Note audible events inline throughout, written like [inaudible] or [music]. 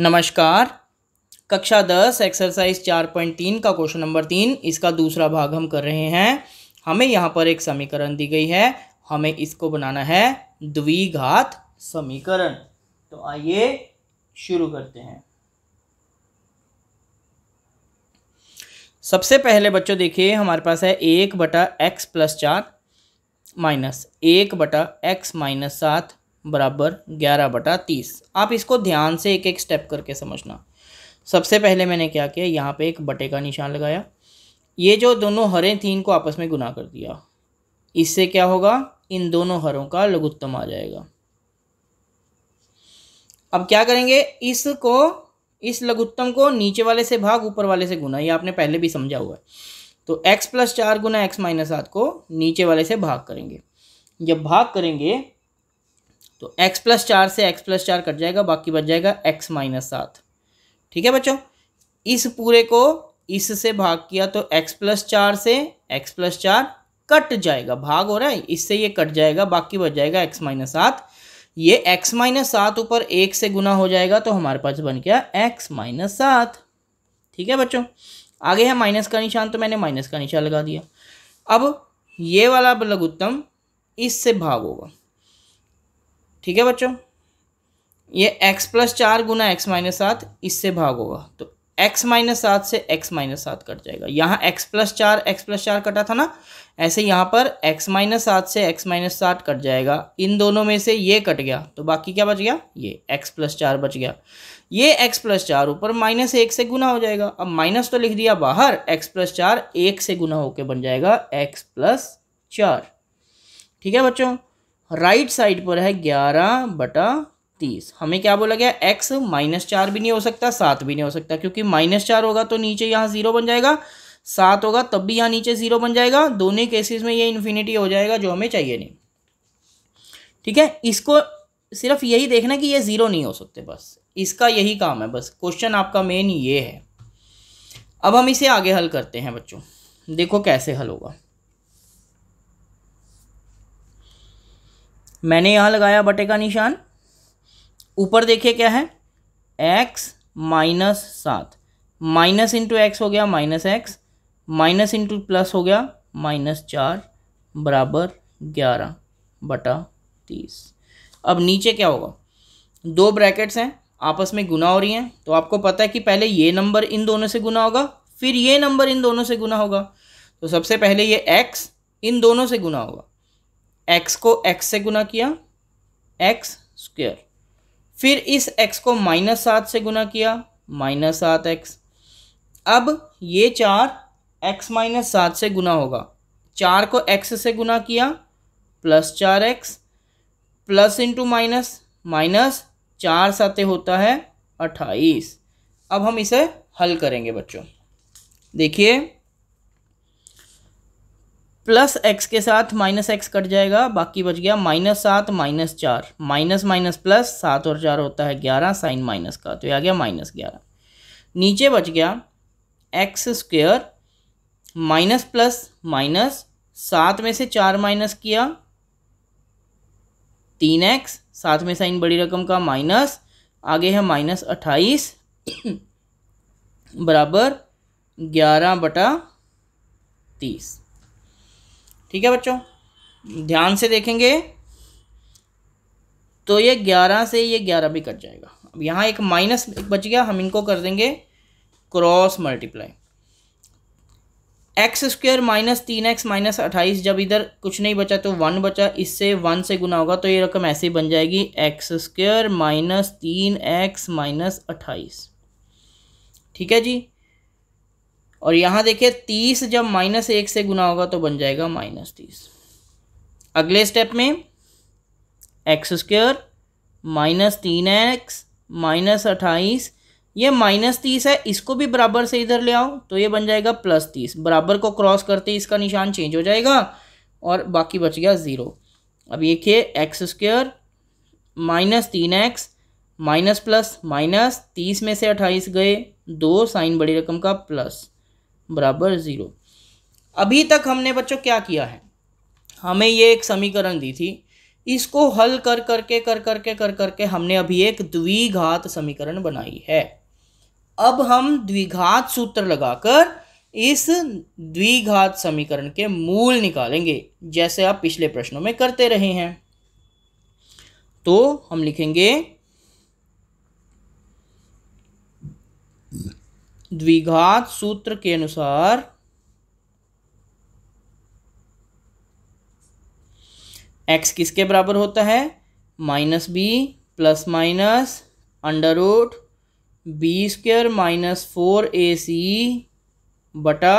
नमस्कार कक्षा दस एक्सरसाइज चार पॉइंट तीन का क्वेश्चन नंबर तीन इसका दूसरा भाग हम कर रहे हैं हमें यहाँ पर एक समीकरण दी गई है हमें इसको बनाना है द्विघात समीकरण तो आइए शुरू करते हैं सबसे पहले बच्चों देखिए हमारे पास है एक बटा एक्स प्लस चार माइनस एक बटा एक्स माइनस सात बराबर ग्यारह बटा तीस आप इसको ध्यान से एक एक स्टेप करके समझना सबसे पहले मैंने क्या किया यहाँ पे एक बटे का निशान लगाया ये जो दोनों हरें थी इनको आपस में गुना कर दिया इससे क्या होगा इन दोनों हरों का लघुत्तम आ जाएगा अब क्या करेंगे इसको इस लघुत्तम को नीचे वाले से भाग ऊपर वाले से गुना ये आपने पहले भी समझा हुआ है तो x प्लस चार गुना एक्स माइनस सात को नीचे वाले से भाग करेंगे जब भाग करेंगे तो x प्लस चार से x प्लस चार कट जाएगा बाकी बच जाएगा x माइनस सात ठीक है बच्चों इस पूरे को इससे भाग किया तो x प्लस चार से x प्लस चार कट जाएगा भाग हो रहा है इससे ये कट जाएगा बाकी बच जाएगा x माइनस सात ये x माइनस सात ऊपर एक से गुना हो जाएगा तो हमारे पास बन गया x माइनस सात ठीक है बच्चों आगे है माइनस का निशान तो मैंने माइनस का निशान लगा दिया अब ये वाला लघुत्तम इससे भाग होगा ठीक है बच्चों ये x प्लस चार गुना एक्स माइनस सात इससे भाग होगा तो x माइनस सात से x माइनस सात कट जाएगा यहाँ x प्लस चार एक्स प्लस चार कटा था ना ऐसे यहाँ पर x माइनस सात से x माइनस सात कट जाएगा इन दोनों में से ये कट गया तो बाकी क्या बच गया ये x प्लस चार बच गया ये x प्लस चार ऊपर माइनस एक से गुना हो जाएगा अब माइनस तो लिख दिया बाहर x प्लस चार एक से गुना होकर बन जाएगा x प्लस चार ठीक है बच्चों राइट साइड पर है ग्यारह बटा तीस हमें क्या बोला गया एक्स माइनस चार भी नहीं हो सकता सात भी नहीं हो सकता क्योंकि माइनस चार होगा तो नीचे यहाँ ज़ीरो बन जाएगा सात होगा तब भी यहाँ नीचे ज़ीरो बन जाएगा दोनों केसेस में ये इन्फिनिटी हो जाएगा जो हमें चाहिए नहीं ठीक है इसको सिर्फ यही देखना कि ये ज़ीरो नहीं हो सकते बस इसका यही काम है बस क्वेश्चन आपका मेन ये है अब हम इसे आगे हल करते हैं बच्चों देखो कैसे हल होगा मैंने यहाँ लगाया बटे का निशान ऊपर देखिए क्या है एक्स माइनस सात माइनस इंटू एक्स हो गया minus X minus into plus हो गया माइनस चार बराबर ग्यारह बटा तीस अब नीचे क्या होगा दो ब्रैकेट्स हैं आपस में गुना हो रही हैं तो आपको पता है कि पहले ये नंबर इन दोनों से गुना होगा फिर ये नंबर इन दोनों से गुना होगा तो सबसे पहले ये एक्स इन दोनों से गुना होगा एक्स को एक्स से गुना किया एक्स स्क्वेयर फिर इस एक्स को माइनस सात से गुना किया माइनस सात एक्स अब ये चार एक्स माइनस सात से गुना होगा चार को एक्स से गुना किया प्लस चार X plus into minus minus चार साते होता है अट्ठाईस अब हम इसे हल करेंगे बच्चों देखिए प्लस एक्स के साथ माइनस एक्स कट जाएगा बाकी बच गया माइनस सात माइनस चार माइनस माइनस प्लस सात और चार होता है ग्यारह साइन माइनस का तो ये आ गया माइनस ग्यारह नीचे बच गया X square minus plus minus सात में से चार माइनस किया तीन एक्स सात में साइन बड़ी रकम का माइनस आगे है माइनस अट्ठाईस [coughs] बराबर ग्यारह बटा तीस ठीक है बच्चों ध्यान से देखेंगे तो ये ग्यारह से ये ग्यारह भी कट जाएगा अब यहाँ एक माइनस एक बच गया हम इनको कर देंगे cross multiply X square minus तीन एक्स माइनस अट्ठाईस जब इधर कुछ नहीं बचा तो वन बचा इससे वन से गुना होगा तो ये रकम ऐसे ही बन जाएगी एक्स स्क्वेयर माइनस तीन एक्स माइनस अट्ठाईस ठीक है जी और यहाँ देखिए तीस जब माइनस एक से गुना होगा तो बन जाएगा माइनस तीस अगले स्टेप में एक्स स्क्वेयर माइनस तीन एक्स माइनस अट्ठाईस ये माइनस तीस है इसको भी बराबर से इधर ले आओ तो ये बन जाएगा प्लस तीस बराबर को क्रॉस करते ही इसका निशान चेंज हो जाएगा और बाकी बच गया ज़ीरो अब ये देखिए एक्स स्क्वेयर माइनस तीन एक्स माइनस प्लस माइनस तीस में से अट्ठाईस गए दो साइन बड़ी रकम का प्लस बराबर ज़ीरो अभी तक हमने बच्चों क्या किया है हमें ये एक समीकरण दी थी इसको हल कर करके कर करके कर करके हमने अभी एक द्विघात समीकरण बनाई है अब हम द्विघात सूत्र लगाकर इस द्विघात समीकरण के मूल निकालेंगे जैसे आप पिछले प्रश्नों में करते रहे हैं तो हम लिखेंगे द्विघात सूत्र के अनुसार एक्स किसके बराबर होता है minus B plus minus under root B square minus four A C बटा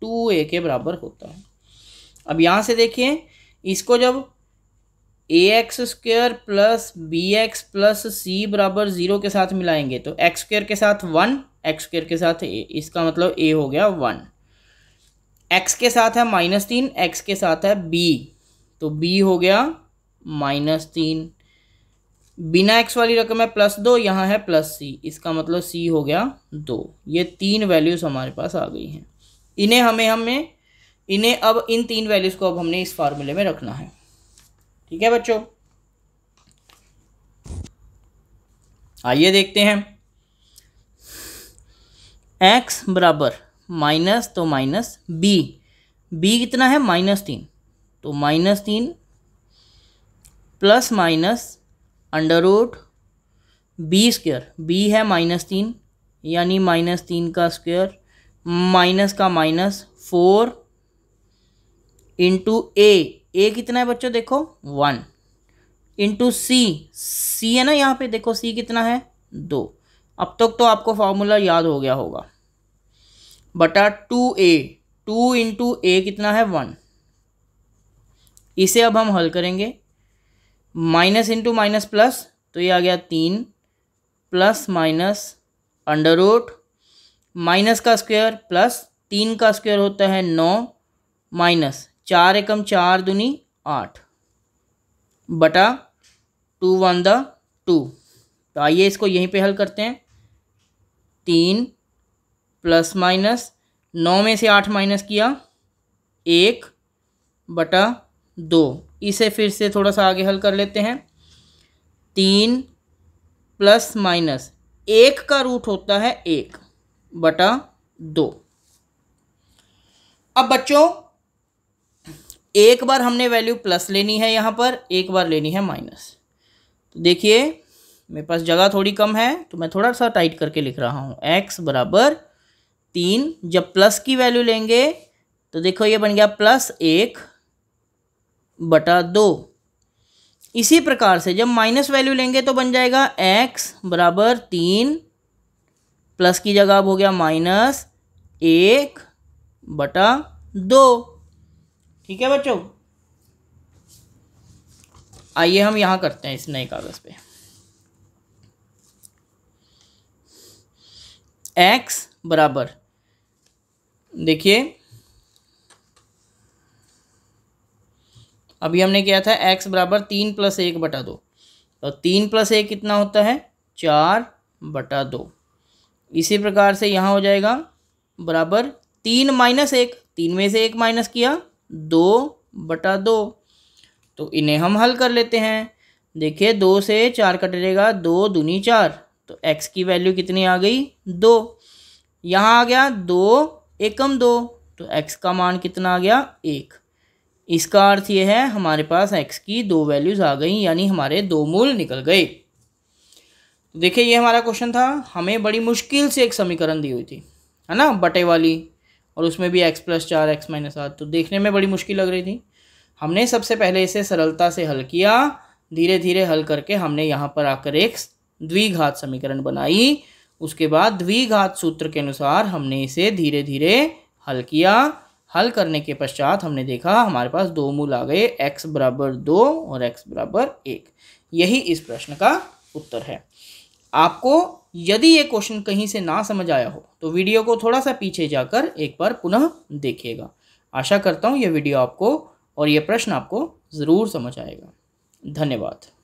टू ए के बराबर होता है अब यहाँ से देखिए इसको जब A X square plus B X plus C बराबर ज़ीरो के साथ मिलाएंगे तो एक्स स्क्र के साथ वन एक्स स्क्र के साथ ए इसका मतलब ए हो गया वन एक्स के साथ है माइनस तीन एक्स के साथ है बी तो बी हो गया माइनस तीन बिना एक्स वाली रकम है प्लस दो यहाँ है प्लस सी इसका मतलब सी हो गया दो ये तीन वैल्यूज़ हमारे पास आ गई हैं इन्हें हमें हमें इन्हें अब इन तीन वैल्यूज़ को अब हमने इस फार्मूले में रखना है ठीक है बच्चों आइए देखते हैं एक्स बराबर माइनस तो माइनस बी बी कितना है माइनस तीन तो माइनस तीन plus minus under root B square B है माइनस तीन यानी माइनस तीन का स्क्वेयर माइनस का minus four into A A कितना है बच्चों देखो वन इंटू सी सी है ना यहाँ पे देखो सी कितना है दो अब तक तो आपको फार्मूला याद हो गया होगा बटा two A two into A कितना है वन इसे अब हम हल करेंगे माइनस इंटू माइनस प्लस तो ये आ गया तीन plus minus under root minus का स्क्वायर प्लस तीन का स्क्वायर होता है नौ माइनस चार एकम चार दुनी आठ बटा टू वन द टू तो आइए इसको यहीं पे हल करते हैं तीन प्लस माइनस नौ में से आठ माइनस किया एक बटा दो इसे फिर से थोड़ा सा आगे हल कर लेते हैं तीन प्लस माइनस एक का रूट होता है एक बटा दो अब बच्चों एक बार हमने वैल्यू प्लस लेनी है यहाँ पर एक बार लेनी है माइनस तो देखिए मेरे पास जगह थोड़ी कम है तो मैं थोड़ा सा टाइट करके लिख रहा हूँ एक्स बराबर तीन जब प्लस की वैल्यू लेंगे तो देखो ये बन गया प्लस एक बटा दो इसी प्रकार से जब माइनस वैल्यू लेंगे तो बन जाएगा एक्स बराबर तीन प्लस की जगह अब हो गया माइनस एक बटा दो ठीक है बच्चों आइए हम यहाँ करते हैं इस नए कागज़ पे एक्स बराबर देखिए अभी हमने किया था एक्स बराबर तीन प्लस एक बटा दो तो तीन प्लस एक कितना होता है चार बटा दो इसी प्रकार से यहाँ हो जाएगा बराबर तीन माइनस एक तीन में से एक माइनस किया दो बटा दो तो इन्हें हम हल कर लेते हैं देखिए दो से चार कटेगा दो दूनी चार तो एक्स की वैल्यू कितनी आ गई दो यहाँ आ गया दो एकम दो तो एक्स का मान कितना आ गया एक इसका अर्थ ये है हमारे पास एक्स की दो वैल्यूज़ आ गई यानी हमारे दो मूल निकल गए तो देखिए ये हमारा क्वेश्चन था हमें बड़ी मुश्किल से एक समीकरण दी हुई थी है ना बटे वाली और उसमें भी एक्स प्लस चार एक्स माइनस आठ तो देखने में बड़ी मुश्किल लग रही थी हमने सबसे पहले इसे सरलता से हल किया धीरे धीरे हल करके हमने यहाँ पर आकर एक द्विघात समीकरण बनाई उसके बाद द्विघात सूत्र के अनुसार हमने इसे धीरे धीरे हल किया हल करने के पश्चात हमने देखा हमारे पास दो मूल आ गए x बराबर दो और x बराबर एक यही इस प्रश्न का उत्तर है आपको यदि ये क्वेश्चन कहीं से ना समझ आया हो तो वीडियो को थोड़ा सा पीछे जाकर एक बार पुनः देखिएगा आशा करता हूँ यह वीडियो आपको और यह प्रश्न आपको ज़रूर समझ आएगा धन्यवाद